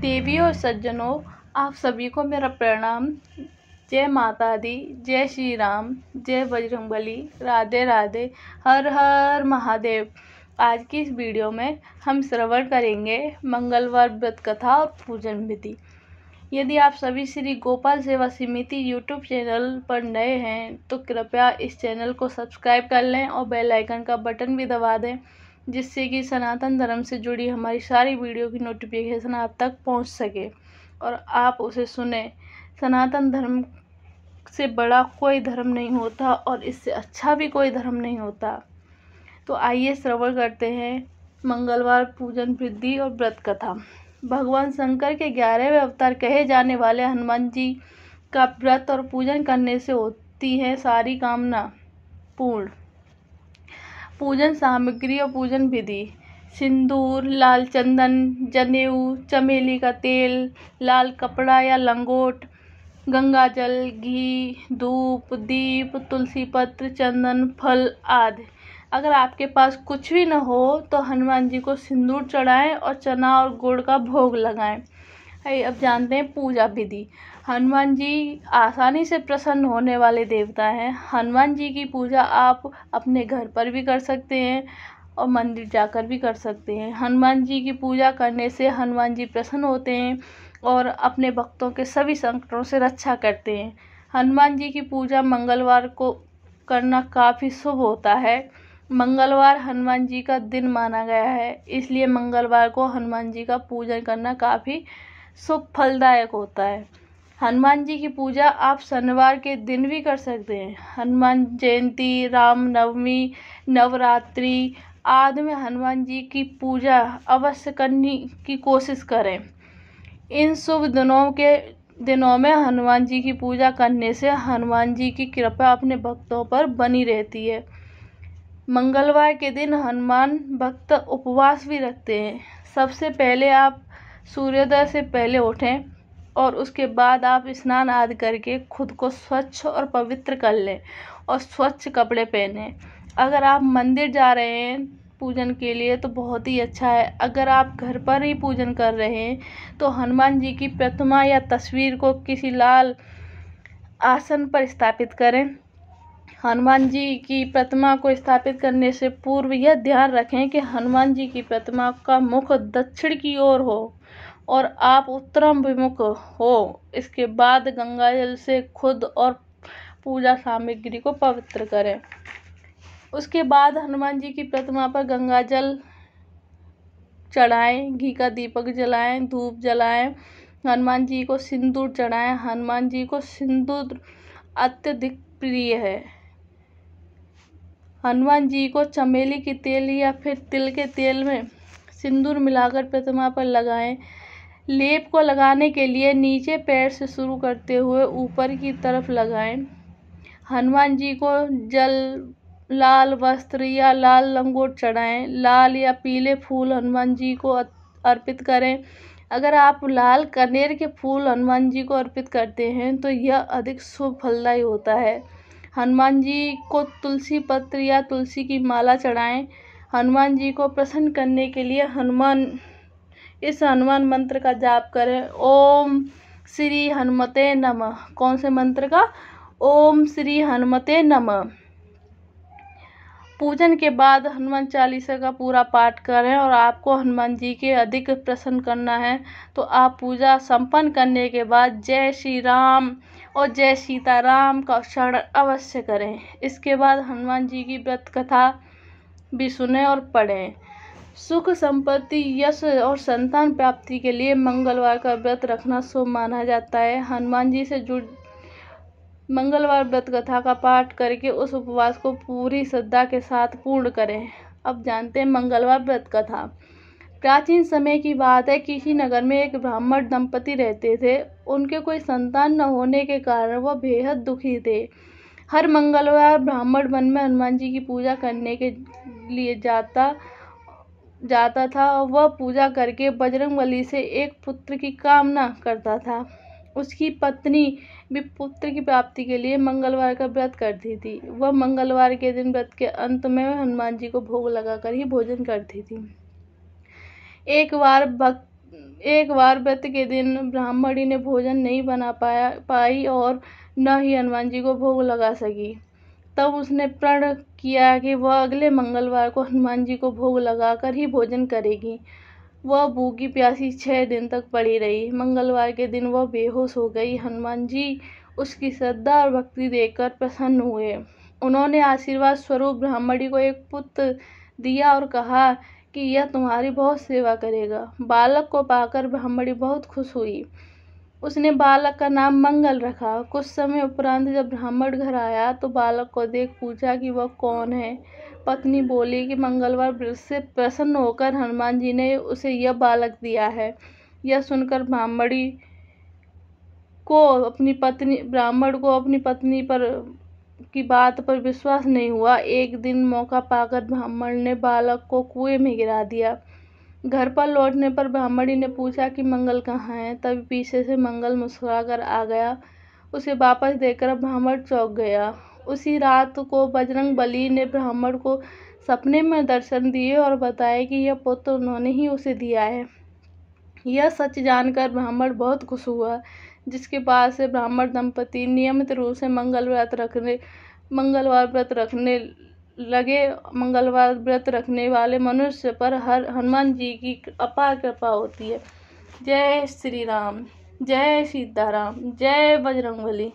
देवी और सज्जनों आप सभी को मेरा प्रणाम जय माता दी जय श्री राम जय बजरंगबली राधे राधे हर हर महादेव आज की इस वीडियो में हम श्रवण करेंगे मंगलवार व्रत कथा और पूजन विधि यदि आप सभी श्री गोपाल सेवा समिति यूट्यूब चैनल पर नए हैं तो कृपया इस चैनल को सब्सक्राइब कर लें और बेल आइकन का बटन भी दबा दें जिससे कि सनातन धर्म से जुड़ी हमारी सारी वीडियो की नोटिफिकेशन आप तक पहुंच सके और आप उसे सुने सनातन धर्म से बड़ा कोई धर्म नहीं होता और इससे अच्छा भी कोई धर्म नहीं होता तो आइए श्रवण करते हैं मंगलवार पूजन वृद्धि और व्रत कथा भगवान शंकर के ग्यारहवें अवतार कहे जाने वाले हनुमान जी का व्रत और पूजन करने से होती है सारी कामना पूर्ण पूजन सामग्री और पूजन विधि सिंदूर लाल चंदन जनेऊ चमेली का तेल लाल कपड़ा या लंगोट गंगा जल घी धूप दीप तुलसी पत्र चंदन फल आदि अगर आपके पास कुछ भी न हो तो हनुमान जी को सिंदूर चढ़ाएं और चना और गुड़ का भोग लगाएं अब जानते हैं पूजा विधि हनुमान जी आसानी से प्रसन्न होने वाले देवता हैं हनुमान जी की पूजा आप अपने घर पर भी कर सकते हैं और मंदिर जाकर भी कर सकते हैं हनुमान जी की पूजा करने से हनुमान जी प्रसन्न होते हैं और अपने भक्तों के सभी संकटों से रक्षा करते हैं हनुमान जी की पूजा मंगलवार को करना काफ़ी शुभ होता है मंगलवार हनुमान जी का दिन माना गया है इसलिए मंगलवार को हनुमान जी का पूजन करना काफ़ी शुभ फलदायक होता है हनुमान जी की पूजा आप शनिवार के दिन भी कर सकते हैं हनुमान जयंती राम नवमी नवरात्रि आदि में हनुमान जी की पूजा अवश्य करने की कोशिश करें इन शुभ दिनों के दिनों में हनुमान जी की पूजा करने से हनुमान जी की कृपा अपने भक्तों पर बनी रहती है मंगलवार के दिन हनुमान भक्त उपवास भी रखते हैं सबसे पहले आप सूर्योदय से पहले उठें और उसके बाद आप स्नान आदि करके खुद को स्वच्छ और पवित्र कर लें और स्वच्छ कपड़े पहने अगर आप मंदिर जा रहे हैं पूजन के लिए तो बहुत ही अच्छा है अगर आप घर पर ही पूजन कर रहे हैं तो हनुमान जी की प्रतिमा या तस्वीर को किसी लाल आसन पर स्थापित करें हनुमान जी की प्रतिमा को स्थापित करने से पूर्व यह ध्यान रखें कि हनुमान जी की प्रतिमा का मुख दक्षिण की ओर हो और आप उत्तराभिमुख हो इसके बाद गंगा जल से खुद और पूजा सामग्री को पवित्र करें उसके बाद हनुमान जी की प्रतिमा पर गंगा जल चढ़ाएं घी का दीपक जलाएं धूप जलाएं हनुमान जी को सिंदूर चढ़ाएं हनुमान जी को सिंदूर अत्यधिक प्रिय है हनुमान जी को चमेली के तेल या फिर तिल के तेल में सिंदूर मिलाकर प्रतिमा पर लगाएं लेप को लगाने के लिए नीचे पैर से शुरू करते हुए ऊपर की तरफ लगाएं हनुमान जी को जल लाल वस्त्र या लाल लंगोट चढ़ाएं लाल या पीले फूल हनुमान जी को अर्पित करें अगर आप लाल कनेर के फूल हनुमान जी को अर्पित करते हैं तो यह अधिक शुभ फलदायी होता है हनुमान जी को तुलसी पत्र या तुलसी की माला चढ़ाएं हनुमान जी को प्रसन्न करने के लिए हनुमान इस हनुमान मंत्र का जाप करें ओम श्री हनुमते नमः कौन से मंत्र का ओम श्री हनुमते नमः पूजन के बाद हनुमान चालीसा का पूरा पाठ करें और आपको हनुमान जी के अधिक प्रसन्न करना है तो आप पूजा संपन्न करने के बाद जय श्री राम और जय सीताराम का उच्चारण अवश्य करें इसके बाद हनुमान जी की व्रत कथा भी सुने और पढ़ें सुख संपत्ति यश और संतान प्राप्ति के लिए मंगलवार का व्रत रखना शुभ माना जाता है हनुमान जी से जुड़ मंगलवार व्रत कथा का पाठ करके उस उपवास को पूरी श्रद्धा के साथ पूर्ण करें अब जानते हैं मंगलवार व्रत कथा प्राचीन समय की बात है किसी नगर में एक ब्राह्मण दंपति रहते थे उनके कोई संतान न होने के कारण वह बेहद दुखी थे हर मंगलवार ब्राह्मण वन में हनुमान जी की पूजा करने के लिए जाता जाता था और वह पूजा करके बजरंग बली से एक पुत्र की कामना करता था उसकी पत्नी भी पुत्र की प्राप्ति के लिए मंगलवार का व्रत करती थी वह मंगलवार के दिन व्रत के अंत में हनुमान जी को भोग लगाकर ही भोजन करती थी एक बार भक्त एक बार व्रत के दिन ब्राह्मणी ने भोजन नहीं बना पाया पाई और न ही हनुमान जी को भोग लगा सकी तब उसने प्रण किया कि वह अगले मंगलवार को हनुमान जी को भोग लगाकर ही भोजन करेगी वह भूखी प्यासी छः दिन तक पड़ी रही मंगलवार के दिन वह बेहोश हो गई हनुमान जी उसकी श्रद्धा और भक्ति देखकर प्रसन्न हुए उन्होंने आशीर्वाद स्वरूप ब्राह्मणी को एक पुत्र दिया और कहा कि यह तुम्हारी बहुत सेवा करेगा बालक को पाकर ब्राह्मणी बहुत खुश हुई उसने बालक का नाम मंगल रखा कुछ समय उपरांत जब ब्राह्मण घर आया तो बालक को देख पूछा कि वह कौन है पत्नी बोली कि मंगलवार से प्रसन्न होकर हनुमान जी ने उसे यह बालक दिया है यह सुनकर ब्राह्मणी को अपनी पत्नी ब्राह्मण को अपनी पत्नी पर की बात पर विश्वास नहीं हुआ एक दिन मौका पाकर ब्राह्मण ने बालक को कुएं में गिरा दिया घर पर लौटने पर ब्राह्मणी ने पूछा कि मंगल कहाँ है तभी पीछे से मंगल मुस्कुराकर आ गया उसे वापस देकर ब्राह्मण चौक गया उसी रात को बजरंग बली ने ब्राह्मण को सपने में दर्शन दिए और बताया कि यह पुत्र उन्होंने ही उसे दिया है यह सच जानकर ब्राह्मण बहुत खुश हुआ जिसके पास ब्राह्मण दंपति नियमित रूप से मंगल व्रत रखने मंगलवार व्रत रखने लगे मंगलवार व्रत रखने वाले मनुष्य पर हर हनुमान जी की अपार कृपा होती है जय श्री राम जय सीताराम जय बजरंगबली